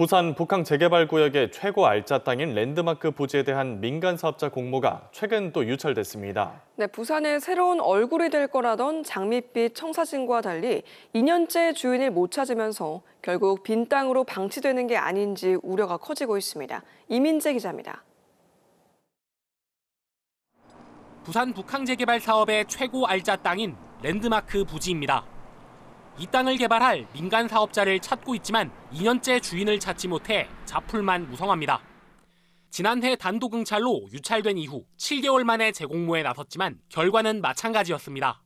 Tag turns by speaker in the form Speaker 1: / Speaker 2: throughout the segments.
Speaker 1: 부산 북항 재개발 구역의 최고 알짜 땅인 랜드마크 부지에 대한 민간 사업자 공모가 최근 또 유찰됐습니다.
Speaker 2: 네, 부산의 새로운 얼굴이 될 거라던 장밋빛 청사진과 달리 2년째 주인을 못 찾으면서 결국 빈 땅으로 방치되는 게 아닌지 우려가 커지고 있습니다. 이민재 기자입니다.
Speaker 1: 부산 북항 재개발 사업의 최고 알짜 땅인 랜드마크 부지입니다. 이 땅을 개발할 민간 사업자를 찾고 있지만 2년째 주인을 찾지 못해 자풀만 무성합니다. 지난해 단독 응찰로 유찰된 이후 7개월 만에 재공모에 나섰지만 결과는 마찬가지였습니다.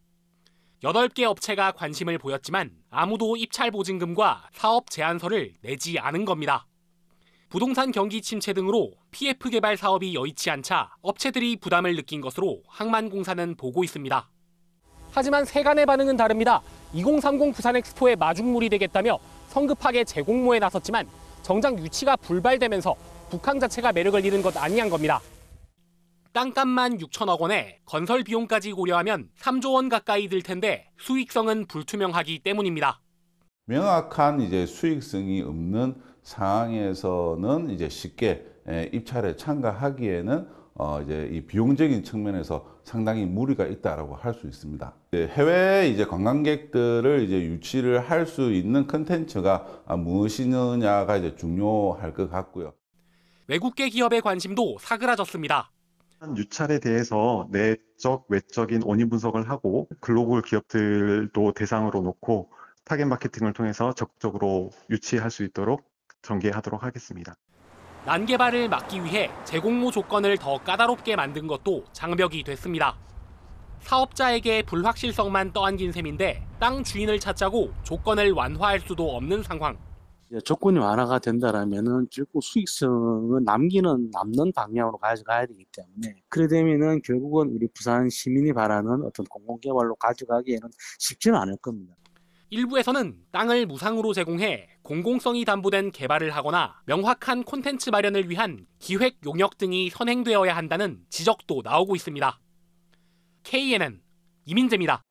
Speaker 1: 8개 업체가 관심을 보였지만 아무도 입찰 보증금과 사업 제안서를 내지 않은 겁니다. 부동산 경기 침체 등으로 PF 개발 사업이 여의치 않자 업체들이 부담을 느낀 것으로 항만공사는 보고 있습니다. 하지만 세간의 반응은 다릅니다. 2030 부산 엑스포의 마중물이 되겠다며 성급하게 재공모에 나섰지만 정작 유치가 불발되면서 북한 자체가 매력을 잃은 것 아니한 겁니다. 땅값만 6천억 원에 건설 비용까지 고려하면 3조 원 가까이 들 텐데 수익성은 불투명하기 때문입니다.
Speaker 2: 명확한 이제 수익성이 없는 상황에서는 이제 쉽게 입찰에 참가하기에는 어 이제 이 비용적인 측면에서 상당히 무리가 있다라고 할 수 있습니다. 이제 네, 해외 이제 관광객들을 이제 유치를 할 수 있는 컨텐츠가 아, 무엇이냐가 이제 중요할 것 같고요.
Speaker 1: 외국계 기업의 관심도 사그라졌습니다. 유찰에 대해서 내적 외적인 원인 분석을 하고 글로벌 기업들도 대상으로 놓고 타겟 마케팅을 통해서 적극적으로 유치할 수 있도록 전개하도록 하겠습니다. 난개발을 막기 위해 재공모 조건을 더 까다롭게 만든 것도 장벽이 됐습니다. 사업자에게 불확실성만 떠안긴 셈인데 땅 주인을 찾자고 조건을 완화할 수도 없는 상황. 조건이 완화가 된다라면은 결국 수익성은 남기는 남는 방향으로 가져가야 되기 때문에 그래 되면은 결국은 우리 부산 시민이 바라는 어떤 공공개발로 가져가기에는 쉽지는 않을 겁니다. 일부에서는 땅을 무상으로 제공해 공공성이 담보된 개발을 하거나 명확한 콘텐츠 마련을 위한 기획 용역 등이 선행되어야 한다는 지적도 나오고 있습니다. KNN 이민재입니다.